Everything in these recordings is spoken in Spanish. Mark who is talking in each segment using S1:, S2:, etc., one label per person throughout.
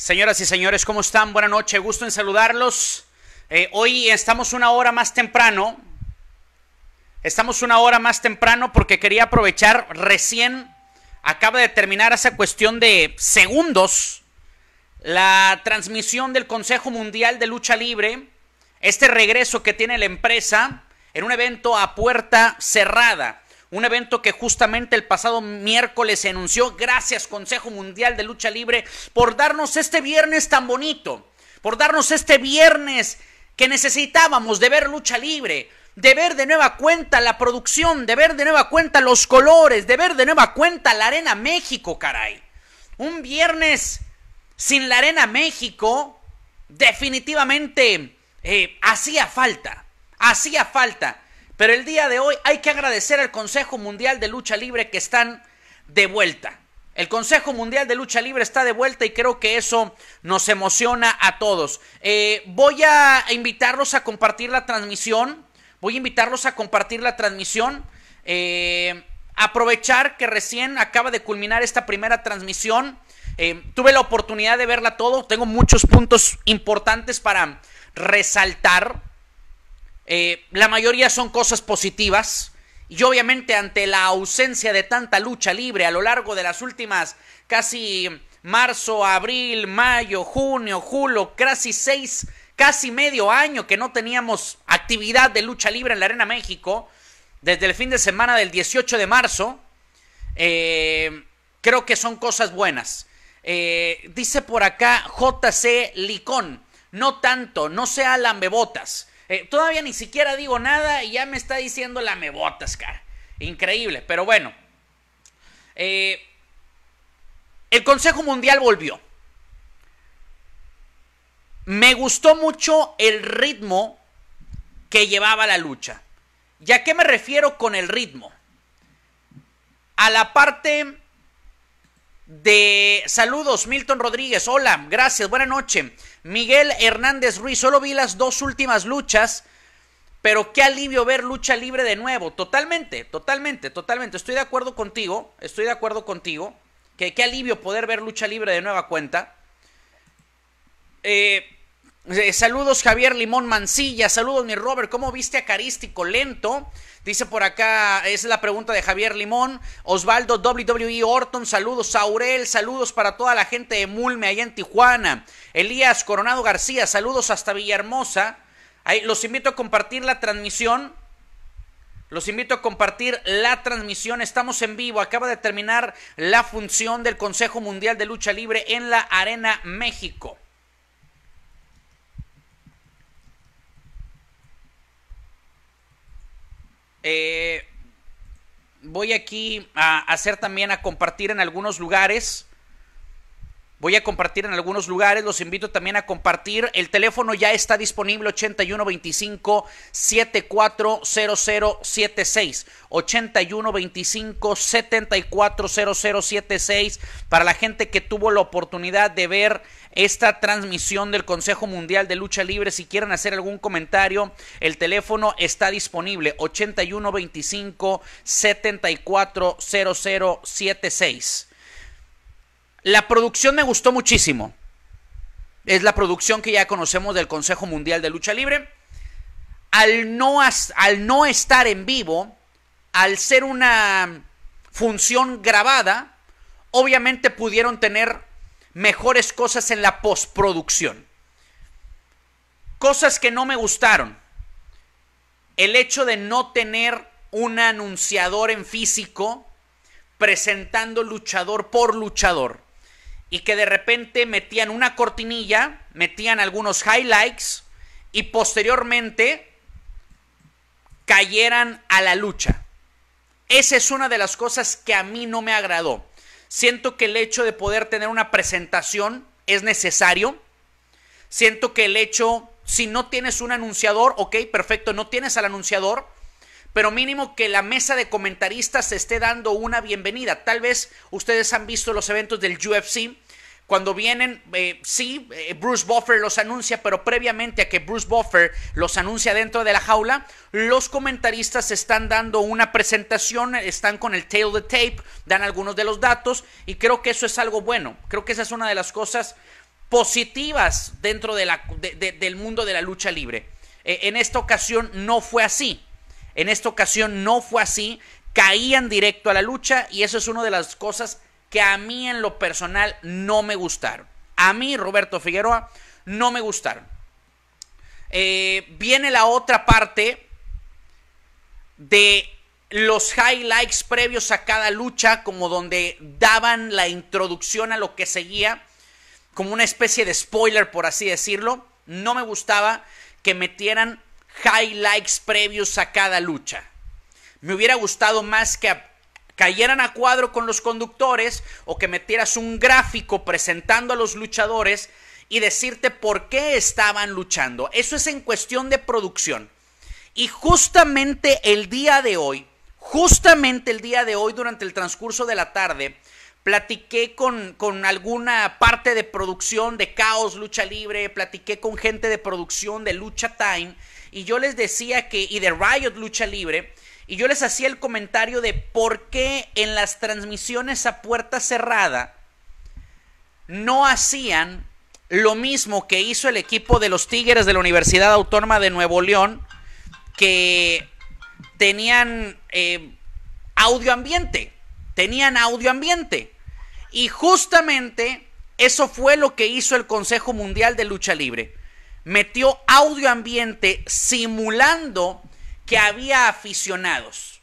S1: Señoras y señores, ¿cómo están? Buenas noches, gusto en saludarlos. Eh, hoy estamos una hora más temprano. Estamos una hora más temprano porque quería aprovechar recién, acaba de terminar esa cuestión de segundos, la transmisión del Consejo Mundial de Lucha Libre, este regreso que tiene la empresa en un evento a puerta cerrada un evento que justamente el pasado miércoles se anunció. Gracias Consejo Mundial de Lucha Libre por darnos este viernes tan bonito, por darnos este viernes que necesitábamos de ver lucha libre, de ver de nueva cuenta la producción, de ver de nueva cuenta los colores, de ver de nueva cuenta la Arena México, caray. Un viernes sin la Arena México definitivamente eh, hacía falta, hacía falta. Pero el día de hoy hay que agradecer al Consejo Mundial de Lucha Libre que están de vuelta. El Consejo Mundial de Lucha Libre está de vuelta y creo que eso nos emociona a todos. Eh, voy a invitarlos a compartir la transmisión. Voy a invitarlos a compartir la transmisión. Eh, aprovechar que recién acaba de culminar esta primera transmisión. Eh, tuve la oportunidad de verla todo. Tengo muchos puntos importantes para resaltar. Eh, la mayoría son cosas positivas. Y obviamente ante la ausencia de tanta lucha libre a lo largo de las últimas casi marzo, abril, mayo, junio, julio, casi seis, casi medio año que no teníamos actividad de lucha libre en la Arena México, desde el fin de semana del 18 de marzo, eh, creo que son cosas buenas. Eh, dice por acá JC Licón, no tanto, no sea lambebotas. Eh, todavía ni siquiera digo nada y ya me está diciendo la me botas, cara. Increíble, pero bueno. Eh, el Consejo Mundial volvió. Me gustó mucho el ritmo que llevaba la lucha. ¿Y a qué me refiero con el ritmo? A la parte de saludos, Milton Rodríguez. Hola, gracias, buena noche. Miguel Hernández Ruiz, solo vi las dos últimas luchas, pero qué alivio ver lucha libre de nuevo. Totalmente, totalmente, totalmente. Estoy de acuerdo contigo, estoy de acuerdo contigo. Que qué alivio poder ver lucha libre de nueva cuenta. Eh, eh, saludos Javier Limón Mancilla, saludos mi Robert, ¿cómo viste a lento? Dice por acá, esa es la pregunta de Javier Limón, Osvaldo WWE Orton, saludos Aurel, saludos para toda la gente de Mulme allá en Tijuana, Elías Coronado García, saludos hasta Villahermosa, los invito a compartir la transmisión, los invito a compartir la transmisión. Estamos en vivo. Acaba de terminar la función del Consejo Mundial de Lucha Libre en la Arena México. Eh, voy aquí a hacer también a compartir en algunos lugares. Voy a compartir en algunos lugares, los invito también a compartir. El teléfono ya está disponible 8125 740076. 8125 740076 para la gente que tuvo la oportunidad de ver esta transmisión del Consejo Mundial de Lucha Libre. Si quieren hacer algún comentario, el teléfono está disponible 8125 740076. La producción me gustó muchísimo. Es la producción que ya conocemos del Consejo Mundial de Lucha Libre. Al no, al no estar en vivo, al ser una función grabada, obviamente pudieron tener mejores cosas en la postproducción. Cosas que no me gustaron. El hecho de no tener un anunciador en físico presentando luchador por luchador. Y que de repente metían una cortinilla, metían algunos highlights y posteriormente cayeran a la lucha. Esa es una de las cosas que a mí no me agradó. Siento que el hecho de poder tener una presentación es necesario. Siento que el hecho, si no tienes un anunciador, ok, perfecto, no tienes al anunciador, pero mínimo que la mesa de comentaristas se esté dando una bienvenida. Tal vez ustedes han visto los eventos del UFC cuando vienen, eh, sí, eh, Bruce Buffer los anuncia, pero previamente a que Bruce Buffer los anuncia dentro de la jaula, los comentaristas están dando una presentación, están con el tail de tape, dan algunos de los datos y creo que eso es algo bueno. Creo que esa es una de las cosas positivas dentro del mundo de la lucha libre. Eh, en esta ocasión no fue así. En esta ocasión no fue así. Caían directo a la lucha y eso es una de las cosas que a mí en lo personal no me gustaron. A mí, Roberto Figueroa, no me gustaron. Eh, viene la otra parte de los highlights previos a cada lucha, como donde daban la introducción a lo que seguía, como una especie de spoiler, por así decirlo. No me gustaba que metieran highlights previos a cada lucha. Me hubiera gustado más que cayeran a cuadro con los conductores o que metieras un gráfico presentando a los luchadores y decirte por qué estaban luchando. Eso es en cuestión de producción. Y justamente el día de hoy, justamente el día de hoy durante el transcurso de la tarde, platiqué con, alguna parte de producción de Caos Lucha Libre, platiqué con gente de producción de Lucha Time y yo les decía que, y de Riot Lucha Libre, y yo les hacía el comentario de por qué en las transmisiones a puerta cerrada no hacían lo mismo que hizo el equipo de los Tigres de la Universidad Autónoma de Nuevo León, que tenían eh, audio ambiente, tenían audio ambiente. Y justamente eso fue lo que hizo el Consejo Mundial de Lucha Libre. Metió audio ambiente simulando que había aficionados.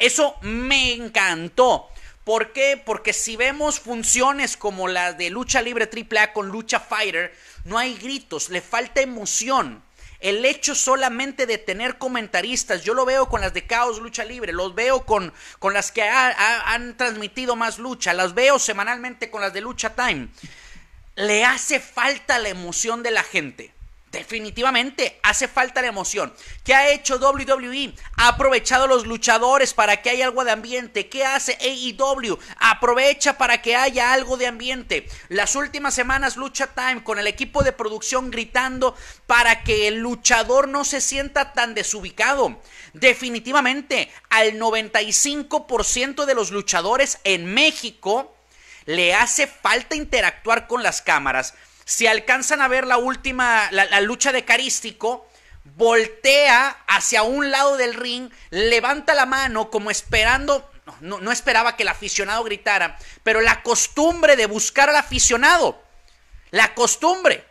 S1: Eso me encantó. ¿Por qué? Porque si vemos funciones como las de lucha libre AAA con lucha fighter, no hay gritos, le falta emoción. El hecho solamente de tener comentaristas, yo lo veo con las de Caos Lucha Libre, los veo con, con las que han transmitido más lucha, las veo semanalmente con las de Lucha Time. Le hace falta la emoción de la gente. Definitivamente hace falta la emoción. ¿Qué ha hecho WWE? Ha aprovechado a los luchadores para que haya algo de ambiente. ¿Qué hace AEW? Aprovecha para que haya algo de ambiente. Las últimas semanas Lucha Time con el equipo de producción gritando para que el luchador no se sienta tan desubicado. Definitivamente al 95% de los luchadores en México le hace falta interactuar con las cámaras si alcanzan a ver la última, la, lucha de Carístico, voltea hacia un lado del ring, levanta la mano como esperando, no, no, esperaba que el aficionado gritara, pero la costumbre de buscar al aficionado, la costumbre.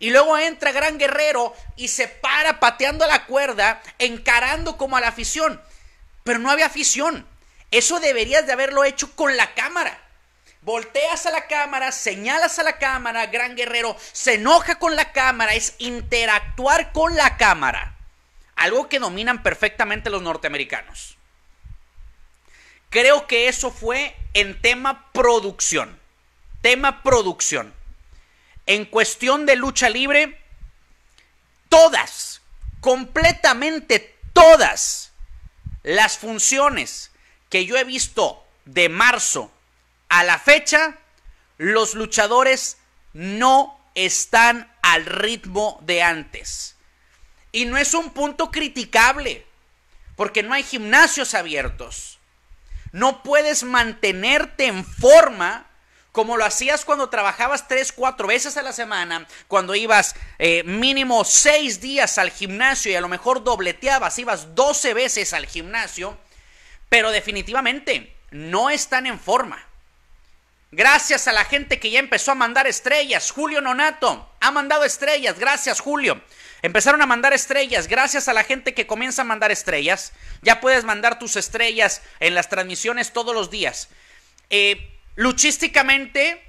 S1: Y luego entra Gran Guerrero y se para pateando la cuerda, encarando como a la afición. Pero no había afición. Eso deberías de haberlo hecho con la cámara volteas a la cámara, señalas a la cámara, gran guerrero, se enoja con la cámara, es interactuar con la cámara. Algo que dominan perfectamente los norteamericanos. Creo que eso fue en tema producción. Tema producción. En cuestión de lucha libre, todas, completamente todas las funciones que yo he visto de marzo a la fecha, los luchadores no están al ritmo de antes. Y no es un punto criticable, porque no hay gimnasios abiertos. No puedes mantenerte en forma como lo hacías cuando trabajabas tres, cuatro veces a la semana, cuando ibas eh, mínimo seis días al gimnasio y a lo mejor dobleteabas, ibas 12 veces al gimnasio, pero definitivamente no están en forma. Gracias a la gente que ya empezó a mandar estrellas. Julio Nonato ha mandado estrellas. Gracias, Julio. Empezaron a mandar estrellas. Gracias a la gente que comienza a mandar estrellas. Ya puedes mandar tus estrellas en las transmisiones todos los días. Eh, luchísticamente,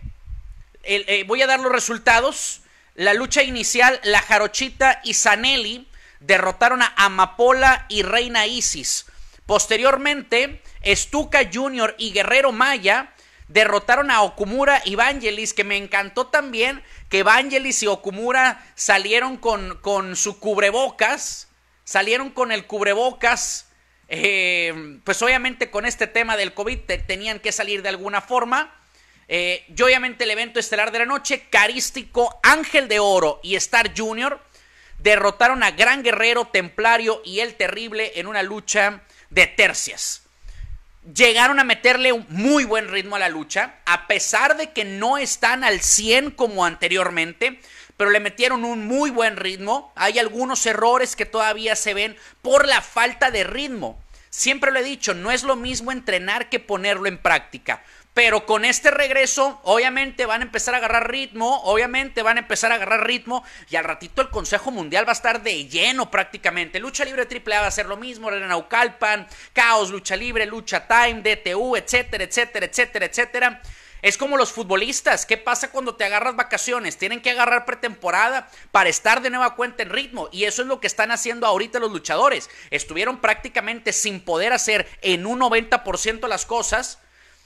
S1: eh, voy a dar los resultados. La lucha inicial, la Jarochita y Zanelli derrotaron a Amapola y Reina Isis. Posteriormente, Estuca Jr. y Guerrero Maya derrotaron a Okumura y Vangelis, que me encantó también que Vangelis y Okumura salieron con, con su cubrebocas, salieron con el cubrebocas, eh, pues obviamente con este tema del COVID tenían que salir de alguna forma. Eh, y obviamente el evento estelar de la noche, Carístico, Ángel de Oro y Star Junior derrotaron a Gran Guerrero, Templario y El Terrible en una lucha de tercias llegaron a meterle un muy buen ritmo a la lucha, a pesar de que no están al 100 como anteriormente, pero le metieron un muy buen ritmo. Hay algunos errores que todavía se ven por la falta de ritmo. Siempre lo he dicho, no es lo mismo entrenar que ponerlo en práctica. Pero con este regreso, obviamente van a empezar a agarrar ritmo, obviamente van a empezar a agarrar ritmo y al ratito el Consejo Mundial va a estar de lleno prácticamente. Lucha Libre AAA va a ser lo mismo, Arena Naucalpan, Caos, Lucha Libre, Lucha Time, DTU, etcétera, etcétera, etcétera, etcétera. Es como los futbolistas, ¿qué pasa cuando te agarras vacaciones? Tienen que agarrar pretemporada para estar de nueva cuenta en ritmo y eso es lo que están haciendo ahorita los luchadores. Estuvieron prácticamente sin poder hacer en un 90% las cosas.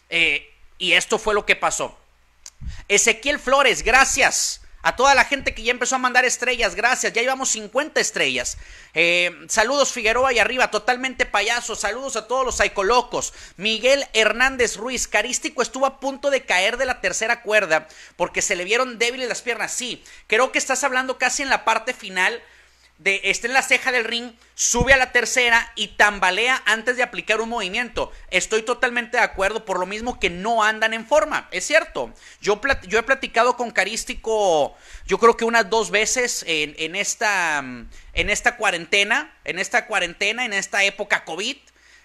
S1: Eh, y esto fue lo que pasó. Ezequiel Flores, gracias. A toda la gente que ya empezó a mandar estrellas, gracias. Ya llevamos 50 estrellas. Eh, saludos Figueroa y arriba, totalmente payaso. Saludos a todos los psicolocos. Miguel Hernández Ruiz, Carístico estuvo a punto de caer de la tercera cuerda porque se le vieron débiles las piernas. Sí, creo que estás hablando casi en la parte final de en en la ceja del ring, sube a la tercera y tambalea antes de aplicar un movimiento. Estoy totalmente de acuerdo, por lo mismo que no andan en forma, es cierto. Yo, he platicado con Carístico, yo creo que unas dos veces en, esta, en esta cuarentena, en esta cuarentena, en esta época COVID.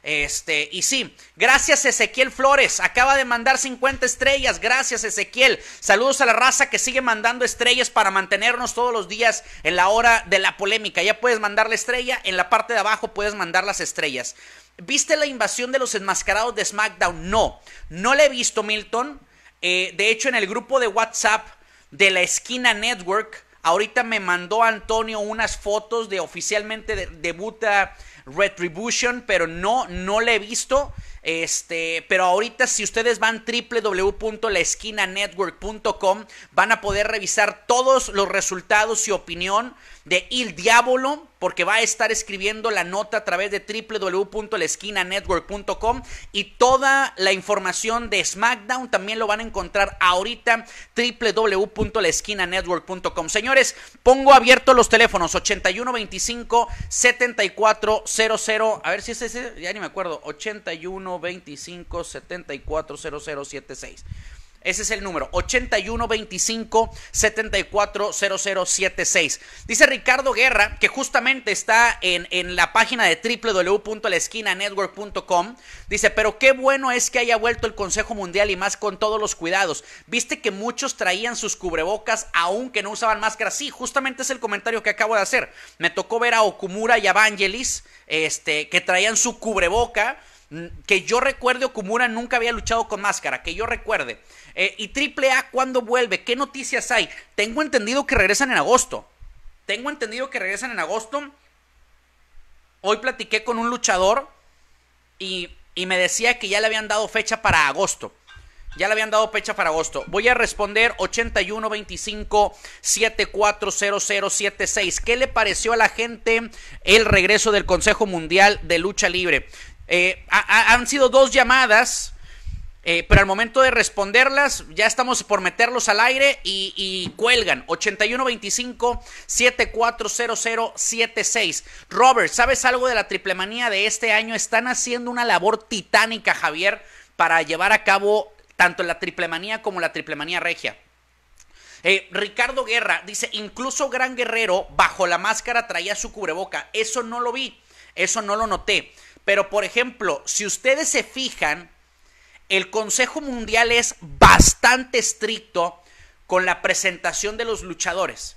S1: Este, y sí, gracias Ezequiel Flores, acaba de mandar 50 estrellas, gracias Ezequiel. Saludos a la raza que sigue mandando estrellas para mantenernos todos los días en la hora de la polémica. Ya puedes mandar la estrella, en la parte de abajo puedes mandar las estrellas. ¿Viste la invasión de los enmascarados de SmackDown? No, no la he visto, Milton. Eh, de hecho, en el grupo de WhatsApp de la esquina Network, ahorita me mandó Antonio unas fotos de oficialmente de, debuta Retribution, pero no, no le he visto. Este, pero ahorita si ustedes van www.laesquinanetwork.com van a poder revisar todos los resultados y opinión de Il Diablo, porque va a estar escribiendo la nota a través de www.laesquinanetwork.com y toda la información de SmackDown también lo van a encontrar ahorita www.laesquinanetwork.com. Señores, pongo abiertos los teléfonos 8125 74 00, a ver si es ese, ya ni me acuerdo, 81 25 74 0076. Ese es el número, 8125-740076. Dice Ricardo Guerra, que justamente está en, la página de www.laesquinanetwork.com. Dice, pero qué bueno es que haya vuelto el Consejo Mundial y más con todos los cuidados. Viste que muchos traían sus cubrebocas aunque no usaban máscaras. Sí, justamente es el comentario que acabo de hacer. Me tocó ver a Okumura y a Vangelis, este, que traían su cubreboca que yo recuerde, Okumura nunca había luchado con máscara, que yo recuerde. Eh, ¿Y AAA cuándo vuelve? ¿Qué noticias hay? Tengo entendido que regresan en agosto. Tengo entendido que regresan en agosto. Hoy platiqué con un luchador y, y me decía que ya le habían dado fecha para agosto. Ya le habían dado fecha para agosto. Voy a responder 8125-740076. ¿Qué le pareció a la gente el regreso del Consejo Mundial de Lucha Libre? Eh, han sido dos llamadas, eh, pero al momento de responderlas, ya estamos por meterlos al aire y, y cuelgan. 8125-740076. Robert, ¿sabes algo de la triplemanía de este año? Están haciendo una labor titánica, Javier, para llevar a cabo tanto la triplemanía como la triplemanía regia. Eh, Ricardo Guerra dice, incluso Gran Guerrero bajo la máscara traía su cubreboca. Eso no lo vi, eso no lo noté. Pero, por ejemplo, si ustedes se fijan, el Consejo Mundial es bastante estricto con la presentación de los luchadores.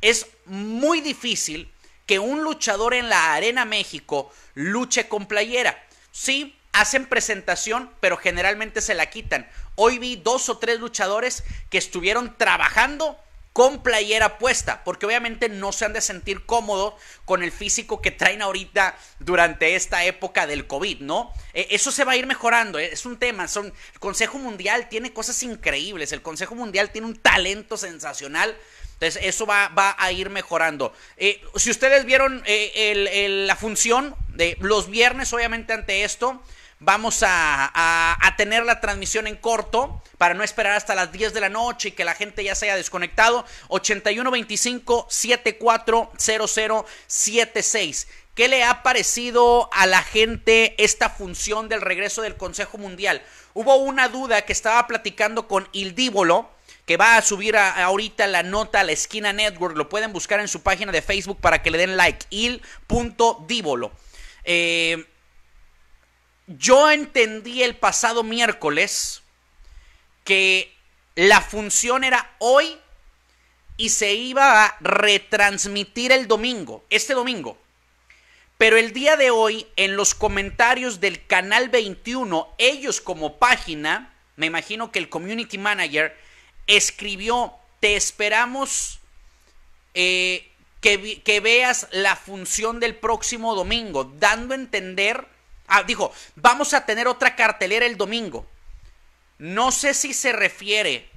S1: Es muy difícil que un luchador en la Arena México luche con playera. Sí, hacen presentación, pero generalmente se la quitan. Hoy vi dos o tres luchadores que estuvieron trabajando con playera puesta, porque obviamente no se han de sentir cómodos con el físico que traen ahorita durante esta época del COVID, ¿no? E, eso se va a ir mejorando, e, es un tema, son, el Consejo Mundial tiene cosas increíbles, el Consejo Mundial tiene un talento sensacional. Entonces, eso va, a ir mejorando. Eh, si ustedes vieron eh, la función de los viernes, obviamente, ante esto, vamos a, tener la transmisión en corto para no esperar hasta las 10 de la noche y que la gente ya se haya desconectado. 8125-740076. ¿Qué le ha parecido a la gente esta función del regreso del Consejo Mundial? Hubo una duda que estaba platicando con Ildíbolo que va a subir ahorita la nota a la esquina network. Lo pueden buscar en su página de Facebook para que le den like. Il.dívolo. Eh, yo entendí el pasado miércoles que la función era hoy y se iba a retransmitir el domingo, este domingo. Pero el día de hoy, en los comentarios del canal 21, ellos como página, me imagino que el community manager escribió, te esperamos eh, que, que veas la función del próximo domingo, dando a entender Ah, dijo, vamos a tener otra cartelera el domingo. No sé si se refiere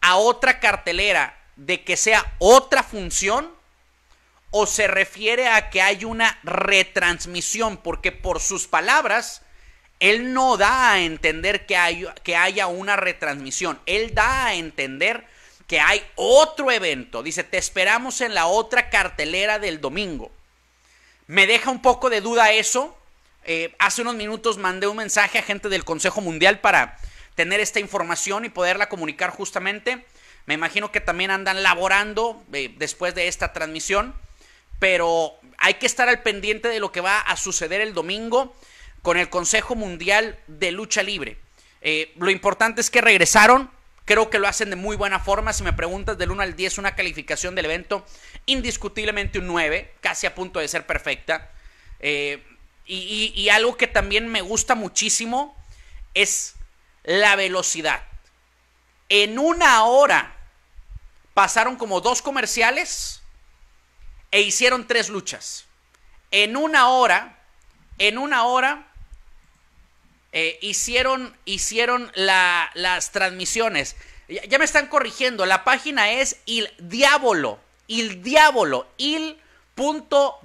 S1: a otra cartelera de que sea otra función o se refiere a que hay una retransmisión, porque por sus palabras, él no da a entender que, hay, que haya una retransmisión, él da a entender que hay otro evento, dice, te esperamos en la otra cartelera del domingo. Me deja un poco de duda eso, eh, hace unos minutos mandé un mensaje a gente del Consejo Mundial para tener esta información y poderla comunicar justamente. Me imagino que también andan laborando eh, después de esta transmisión, pero hay que estar al pendiente de lo que va a suceder el domingo con el Consejo Mundial de Lucha Libre. Eh, lo importante es que regresaron, creo que lo hacen de muy buena forma. Si me preguntas del 1 al 10, una calificación del evento, indiscutiblemente un 9, casi a punto de ser perfecta y, algo que también me gusta muchísimo es la velocidad. En una hora pasaron como dos comerciales e hicieron tres luchas. En una hora, en una hora eh, hicieron, hicieron las transmisiones. Ya, me están corrigiendo, la página es Il Diabolo, Il Diabolo, Il punto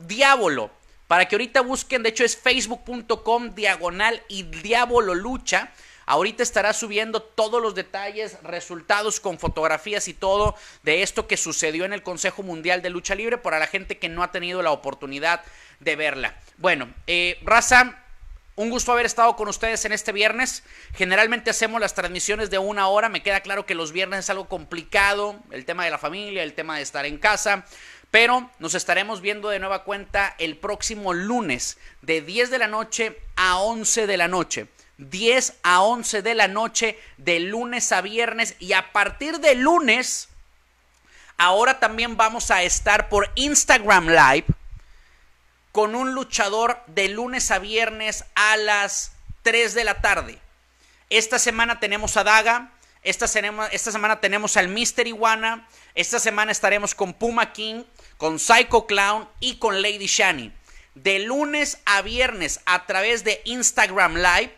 S1: para que ahorita busquen, de hecho es facebook.com diagonal y Diabolo lucha. Ahorita estará subiendo todos los detalles, resultados con fotografías y todo de esto que sucedió en el Consejo Mundial de Lucha Libre para la gente que no ha tenido la oportunidad de verla. Bueno, eh, Raza, un gusto haber estado con ustedes en este viernes. Generalmente hacemos las transmisiones de una hora. Me queda claro que los viernes es algo complicado. El tema de la familia, el tema de estar en casa. Pero nos estaremos viendo de nueva cuenta el próximo lunes de 10 de la noche a 11 de la noche. 10 a 11 de la noche de lunes a viernes y a partir de lunes, ahora también vamos a estar por Instagram Live con un luchador de lunes a viernes a las 3 de la tarde. Esta semana tenemos a Daga, esta, semana, esta semana tenemos al Mister Iguana, esta semana estaremos con Puma King, con Psycho Clown y con Lady Shani. De lunes a viernes a través de Instagram Live.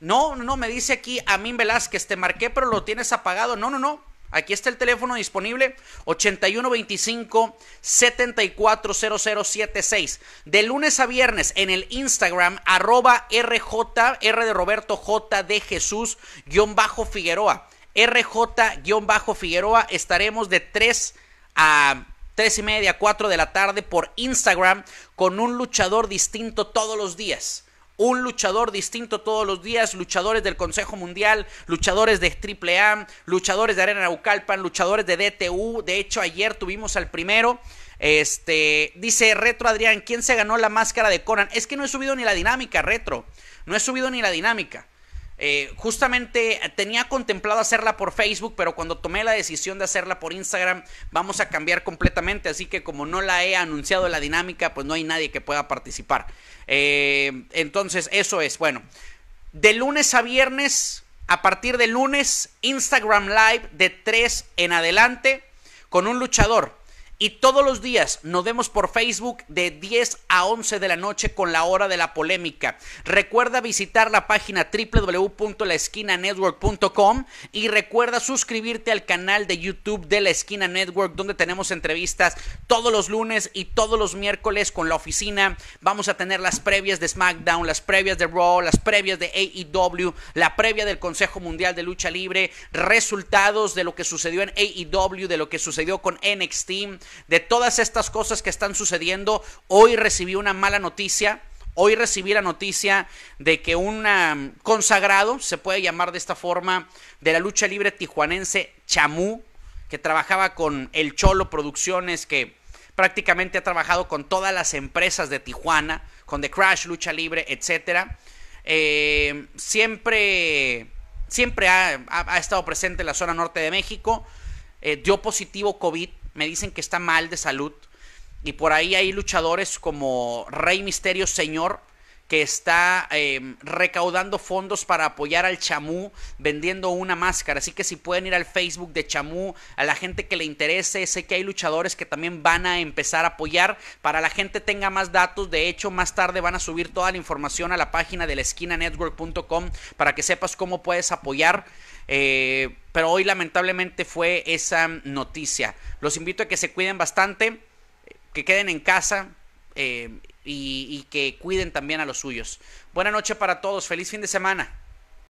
S1: No, no, me dice aquí a Amin Velázquez, te marqué pero lo tienes apagado. No, no, no. Aquí está el teléfono disponible 8125 740076. De lunes a viernes en el Instagram arroba RJ, R de Roberto J de Jesús guión bajo Figueroa. RJ guión bajo Figueroa estaremos de 3 a 3 y media, 4 de la tarde por Instagram con un luchador distinto todos los días. Un luchador distinto todos los días, luchadores del Consejo Mundial, luchadores de AAA, luchadores de Arena Naucalpan, luchadores de DTU. De hecho, ayer tuvimos al primero. Este, dice Retro Adrián, ¿quién se ganó la máscara de Conan? Es que no he subido ni la dinámica, Retro. No he subido ni la dinámica. Eh, justamente tenía contemplado hacerla por Facebook, pero cuando tomé la decisión de hacerla por Instagram, vamos a cambiar completamente. Así que como no la he anunciado la dinámica, pues no hay nadie que pueda participar. Eh, entonces, eso es. Bueno, de lunes a viernes, a partir de lunes, Instagram Live de 3 en adelante, con un luchador. Y todos los días nos vemos por Facebook de 10 a 11 de la noche con la hora de la polémica. Recuerda visitar la página www.laesquinanetwork.com y recuerda suscribirte al canal de YouTube de La Esquina Network donde tenemos entrevistas todos los lunes y todos los miércoles con la oficina. Vamos a tener las previas de SmackDown, las previas de Raw, las previas de AEW, la previa del Consejo Mundial de Lucha Libre, resultados de lo que sucedió en AEW, de lo que sucedió con NXT de todas estas cosas que están sucediendo. Hoy recibí una mala noticia. Hoy recibí la noticia de que un consagrado, se puede llamar de esta forma, de la lucha libre tijuanense, Chamú, que trabajaba con El Cholo Producciones, que prácticamente ha trabajado con todas las empresas de Tijuana, con The Crash, Lucha Libre, etc. Eh, siempre siempre ha, estado presente en la zona norte de México. Eh, dio positivo COVID me dicen que está mal de salud. Y por ahí hay luchadores como Rey Misterio Señor, que está em, recaudando fondos para apoyar al chamú vendiendo una máscara. Así que si pueden ir al Facebook de chamú, a la gente que le interese, sé que hay luchadores que también van a empezar a apoyar. Para la gente tenga más datos, de hecho más tarde van a subir toda la información a la página de la esquina network.com para que sepas cómo puedes apoyar. Eh, pero hoy lamentablemente fue esa noticia. Los invito a que se cuiden bastante, que queden en casa eh, y, y que cuiden también a los suyos. Buena noche para todos, feliz fin de semana.